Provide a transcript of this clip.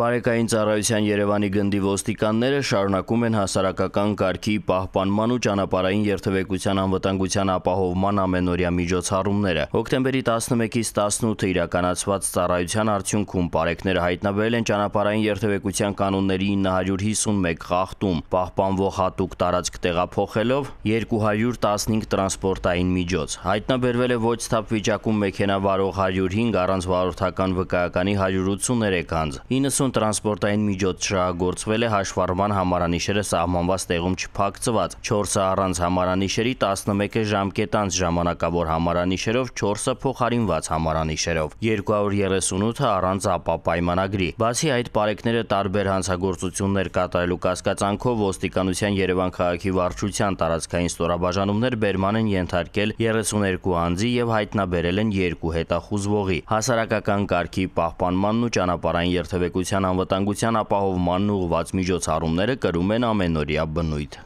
Բարեկային ծառայության Երևանի գնդի ոստիկանները շարունակում են հասարակական կարգի պահպանման ու ճանապարհային երթևեկության անվտանգության ապահովման ամենօրյա միջոցառումները։ Հոկտեմբերի 11-ից 18-ը իրականացված ծառայության արդյունքում բարեկները հայտնաբերել են ճանապարհային երթևեկության կանոնների 951 խախտում, պահպանվող հատուկ տարածք տեղափոխելով 215 տրանսպորտային միջոց։ Հայտնաբերվել է ոչ ստապ վիճակում մեքենա վարող 105 առանց վարորդական վկայականի 183 անձ։ 90 Արտադրություն տրանսպորտային միջոց շահագործվել է հաշվառման համարանիշերը սահմանված տեղում չփակցված։ 4-ը առանց համարանիշերի, 11-ը ժամկետ անց ժամանակավոր համարանիշերով, 4-ը փոխարինված համարանիշերով։ 238-ը առանց ԱՊԱ պայմանագրի։ Բացի այդ, բարեկները տարբեր հանցագործություններ կատարելու կասկածանքով ոստիկանության Երևան քաղաքի վարչության տարածքային ստորաբաժանումներ բերման են ենթարկել 32 անձի եւ հայտնաբերել են երկու հետախուզվողի։ Հասարակական կարգի պահպանմանն ու ճանապարհային երթևեկության Հանրապետության անվտանգության ապահովմանն ուղղված միջոցառումները կրում են ամենօրյա բնույթ։